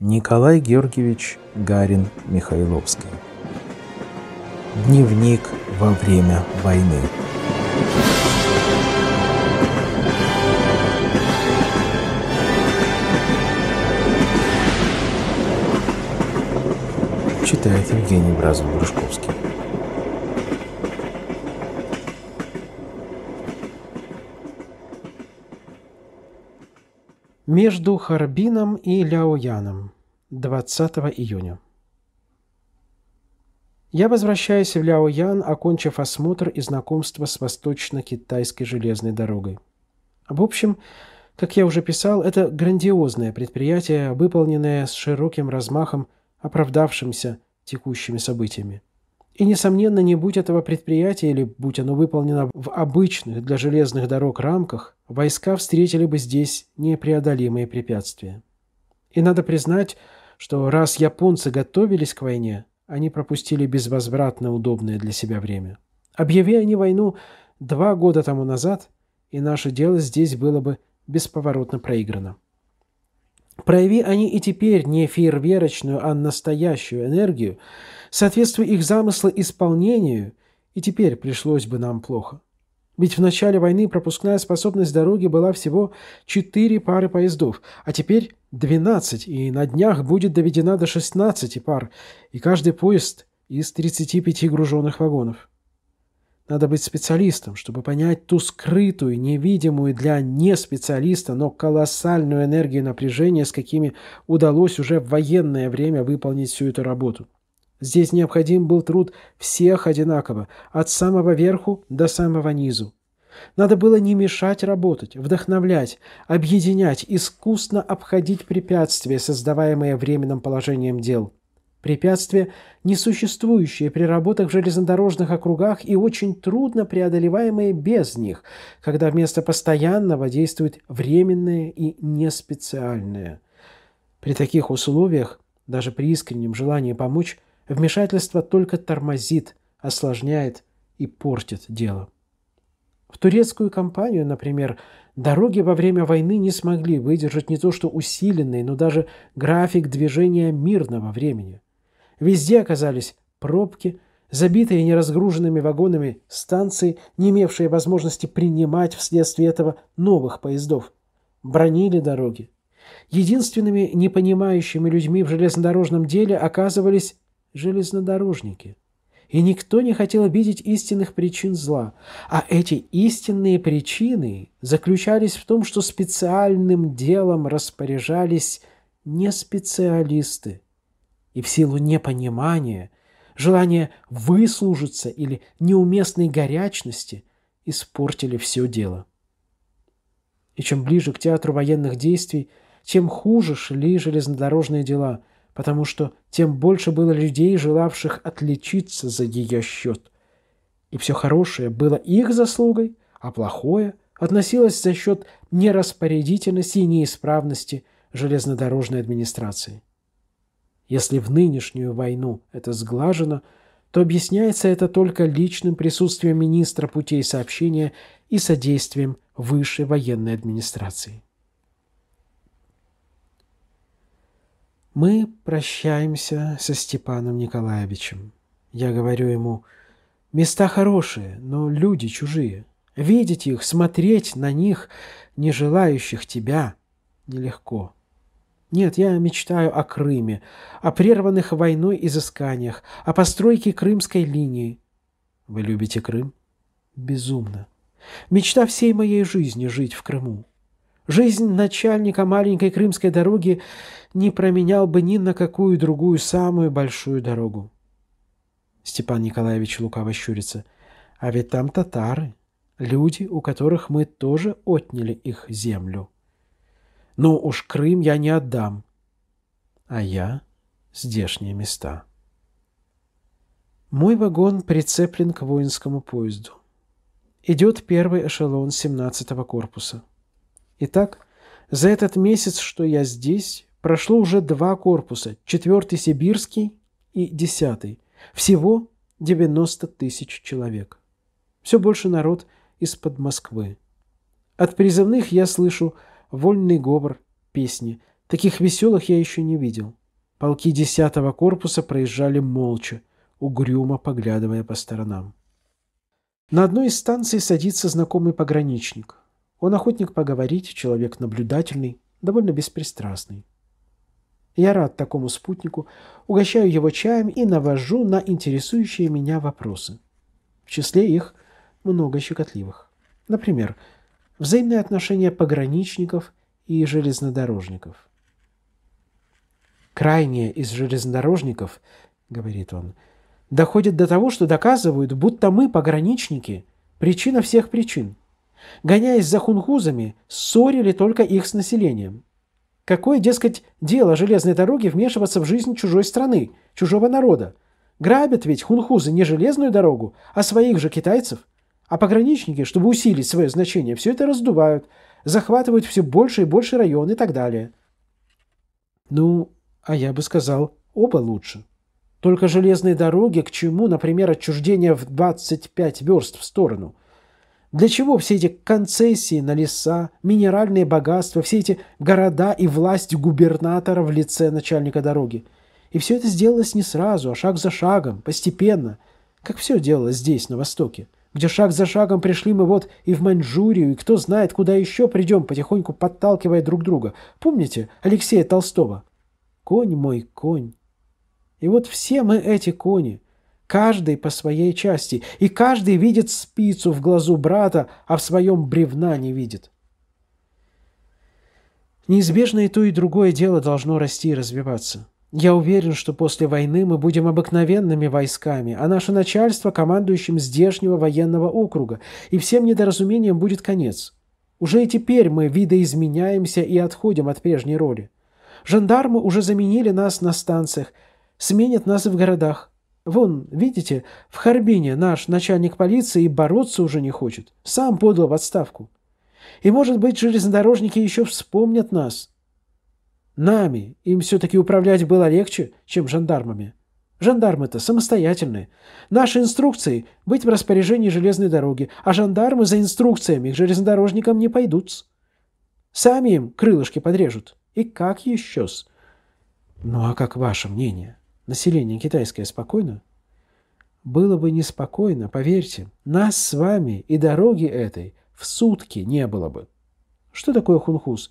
Николай Георгиевич Гарин Михайловский. Дневник во время войны. Читает Евгений Бразов-Брюшковский. Между Харбином и Ляояном. 20 июня. Я возвращаюсь в Ляоян, окончив осмотр и знакомство с восточно-китайской железной дорогой. В общем, как я уже писал, это грандиозное предприятие, выполненное с широким размахом, оправдавшимся текущими событиями. И, несомненно, не будь этого предприятия или будь оно выполнено в обычных для железных дорог рамках, войска встретили бы здесь непреодолимые препятствия. И надо признать, что раз японцы готовились к войне, они пропустили безвозвратно удобное для себя время. Объяви они войну два года тому назад, и наше дело здесь было бы бесповоротно проиграно. Прояви они и теперь не фейерверочную, а настоящую энергию, соответствуя их замыслу исполнению, и теперь пришлось бы нам плохо. Ведь в начале войны пропускная способность дороги была всего 4 пары поездов, а теперь 12, и на днях будет доведена до 16 пар, и каждый поезд из 35 груженных вагонов. Надо быть специалистом, чтобы понять ту скрытую, невидимую для неспециалиста, но колоссальную энергию напряжения, с какими удалось уже в военное время выполнить всю эту работу. Здесь необходим был труд всех одинаково, от самого верху до самого низу. Надо было не мешать работать, вдохновлять, объединять, искусно обходить препятствия, создаваемые временным положением дел – Препятствие, несуществующее при работах в железнодорожных округах и очень трудно преодолеваемое без них, когда вместо постоянного действует временное и неспециальное. При таких условиях, даже при искреннем желании помочь, вмешательство только тормозит, осложняет и портит дело. В турецкую компанию, например, дороги во время войны не смогли выдержать не то что усиленный, но даже график движения мирного времени. Везде оказались пробки, забитые неразгруженными вагонами станции, не имевшие возможности принимать вследствие этого новых поездов. Бронили дороги. Единственными непонимающими людьми в железнодорожном деле оказывались железнодорожники. И никто не хотел обидеть истинных причин зла. А эти истинные причины заключались в том, что специальным делом распоряжались не специалисты – и в силу непонимания, желания выслужиться или неуместной горячности испортили все дело. И чем ближе к театру военных действий, тем хуже шли железнодорожные дела, потому что тем больше было людей, желавших отличиться за ее счет. И все хорошее было их заслугой, а плохое относилось за счет нераспорядительности и неисправности железнодорожной администрации. Если в нынешнюю войну это сглажено, то объясняется это только личным присутствием министра путей сообщения и содействием высшей военной администрации. Мы прощаемся со Степаном Николаевичем. Я говорю ему, места хорошие, но люди чужие. Видеть их, смотреть на них, не желающих тебя, нелегко. Нет, я мечтаю о Крыме, о прерванных войной изысканиях, о постройке Крымской линии. Вы любите Крым? Безумно. Мечта всей моей жизни — жить в Крыму. Жизнь начальника маленькой крымской дороги не променял бы ни на какую другую самую большую дорогу. Степан Николаевич лукаво щурится. А ведь там татары, люди, у которых мы тоже отняли их землю. Но уж Крым я не отдам. А я здешние места. Мой вагон прицеплен к воинскому поезду. Идет первый эшелон 17-го корпуса. Итак, за этот месяц, что я здесь, прошло уже два корпуса, 4 сибирский и 10 Всего 90 тысяч человек. Все больше народ из-под Москвы. От призывных я слышу вольный говор, песни. Таких веселых я еще не видел. Полки десятого корпуса проезжали молча, угрюмо поглядывая по сторонам. На одной из станций садится знакомый пограничник. Он охотник поговорить, человек наблюдательный, довольно беспристрастный. Я рад такому спутнику, угощаю его чаем и навожу на интересующие меня вопросы. В числе их много щекотливых. Например, взаимные отношения пограничников и железнодорожников. «Крайние из железнодорожников, — говорит он, — доходят до того, что доказывают, будто мы, пограничники, причина всех причин. Гоняясь за хунхузами, ссорили только их с населением. Какое, дескать, дело железной дороги вмешиваться в жизнь чужой страны, чужого народа? Грабят ведь хунхузы не железную дорогу, а своих же китайцев – а пограничники, чтобы усилить свое значение, все это раздувают, захватывают все больше и больше район и так далее. Ну, а я бы сказал, оба лучше. Только железные дороги к чему, например, отчуждение в 25 верст в сторону? Для чего все эти концессии на леса, минеральные богатства, все эти города и власть губернатора в лице начальника дороги? И все это сделалось не сразу, а шаг за шагом, постепенно, как все делалось здесь, на Востоке где шаг за шагом пришли мы вот и в Маньчжурию, и кто знает, куда еще придем, потихоньку подталкивая друг друга. Помните Алексея Толстого? Конь мой конь. И вот все мы эти кони, каждый по своей части, и каждый видит спицу в глазу брата, а в своем бревна не видит. Неизбежно и то, и другое дело должно расти и развиваться. Я уверен, что после войны мы будем обыкновенными войсками, а наше начальство – командующим здешнего военного округа, и всем недоразумениям будет конец. Уже и теперь мы видоизменяемся и отходим от прежней роли. Жандармы уже заменили нас на станциях, сменят нас и в городах. Вон, видите, в Харбине наш начальник полиции бороться уже не хочет, сам подал в отставку. И, может быть, железнодорожники еще вспомнят нас – Нами им все-таки управлять было легче, чем жандармами. Жандармы-то самостоятельные. Наши инструкции – быть в распоряжении железной дороги, а жандармы за инструкциями к железнодорожникам не пойдут. Сами им крылышки подрежут. И как еще-с? Ну а как ваше мнение? Население китайское спокойно? Было бы неспокойно, поверьте, нас с вами и дороги этой в сутки не было бы. Что такое хунхус? Хунхус.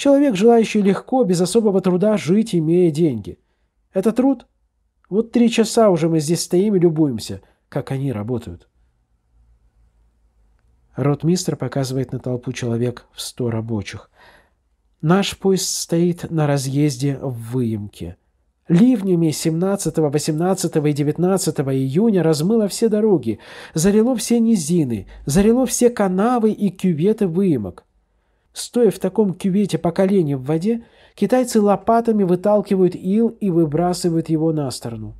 Человек, желающий легко, без особого труда жить, имея деньги. Это труд? Вот три часа уже мы здесь стоим и любуемся, как они работают. Ротмистр показывает на толпу человек в сто рабочих. Наш поезд стоит на разъезде в выемке. Ливнями 17, 18 и 19 июня размыло все дороги, залило все низины, залило все канавы и кюветы выемок. Стоя в таком кювете по колени в воде, китайцы лопатами выталкивают ил и выбрасывают его на сторону.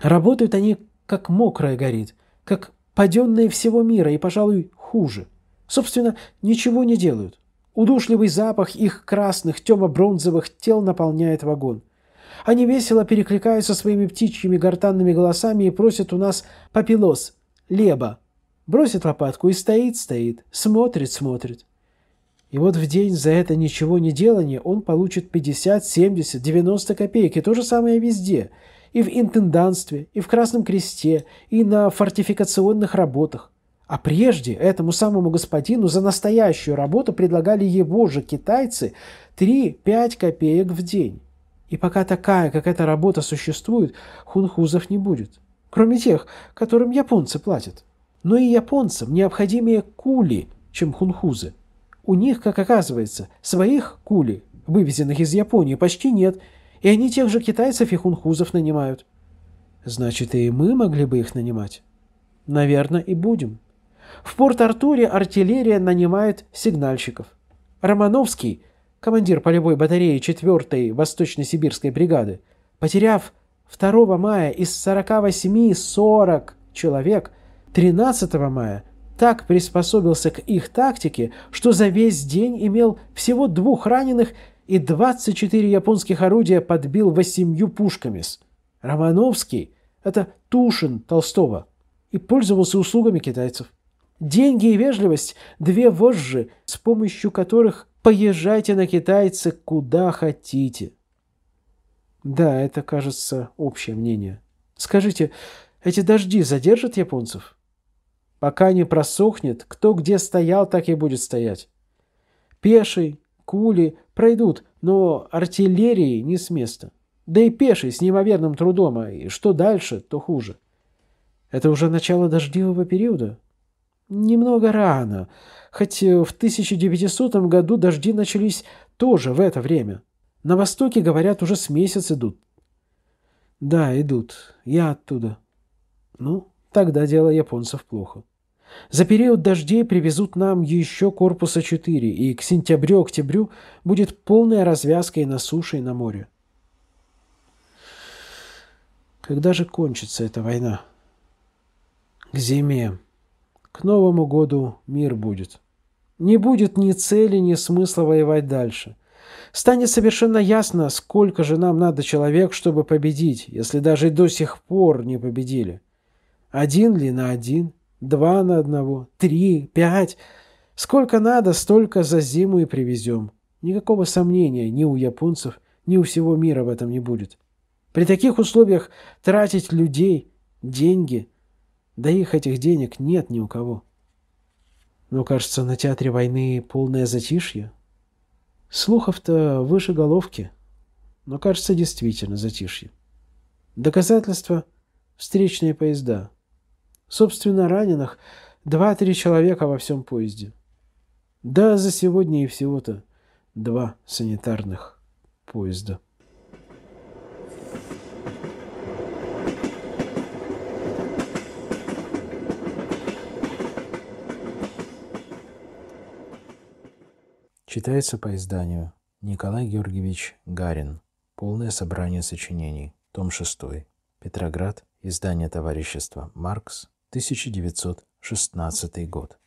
Работают они как мокрая горит, как паденные всего мира и, пожалуй, хуже. Собственно, ничего не делают. Удушливый запах их красных, темно бронзовых тел наполняет вагон. Они весело перекликаются своими птичьими гортанными голосами и просят у нас папилос, леба. Бросит лопатку и стоит, стоит, смотрит, смотрит. И вот в день за это ничего не делание он получит 50, 70, 90 копеек. И то же самое везде. И в интенданстве, и в Красном Кресте, и на фортификационных работах. А прежде этому самому господину за настоящую работу предлагали его же китайцы 3-5 копеек в день. И пока такая, как эта работа существует, хунхузов не будет. Кроме тех, которым японцы платят. Но и японцам необходимее кули, чем хунхузы. У них, как оказывается, своих кули, вывезенных из Японии, почти нет, и они тех же китайцев и хунхузов нанимают. Значит, и мы могли бы их нанимать? Наверное, и будем. В Порт-Артуре артиллерия нанимает сигнальщиков. Романовский, командир полевой батареи 4-й Восточно-Сибирской бригады, потеряв 2 мая из 48-40 человек, 13 мая так приспособился к их тактике, что за весь день имел всего двух раненых и 24 японских орудия подбил восемью пушками. Романовский – это Тушин Толстого и пользовался услугами китайцев. Деньги и вежливость – две вожжи, с помощью которых поезжайте на китайцы куда хотите. Да, это, кажется, общее мнение. Скажите, эти дожди задержат японцев? Пока не просохнет, кто где стоял, так и будет стоять. Пеший, кули пройдут, но артиллерии не с места. Да и пеший с неимоверным трудом, А и что дальше, то хуже. Это уже начало дождливого периода? Немного рано, хоть в 1900 году дожди начались тоже в это время. На востоке, говорят, уже с месяц идут. Да, идут. Я оттуда. Ну, тогда дело японцев плохо. За период дождей привезут нам еще корпуса 4, и к сентябрю-октябрю будет полная развязка и на суше, и на море. Когда же кончится эта война? К зиме. К Новому году мир будет. Не будет ни цели, ни смысла воевать дальше. Станет совершенно ясно, сколько же нам надо человек, чтобы победить, если даже до сих пор не победили. Один ли на один – два на одного, три, пять. Сколько надо, столько за зиму и привезем. Никакого сомнения ни у японцев, ни у всего мира в этом не будет. При таких условиях тратить людей, деньги, да их этих денег нет ни у кого. Но, кажется, на театре войны полное затишье. Слухов-то выше головки. Но, кажется, действительно затишье. Доказательства – встречные поезда – Собственно, раненых два-три человека во всем поезде. Да, за сегодня и всего-то два санитарных поезда. Читается по изданию Николай Георгиевич Гарин. Полное собрание сочинений. Том 6. Петроград. Издание товарищества «Маркс», 1916 год.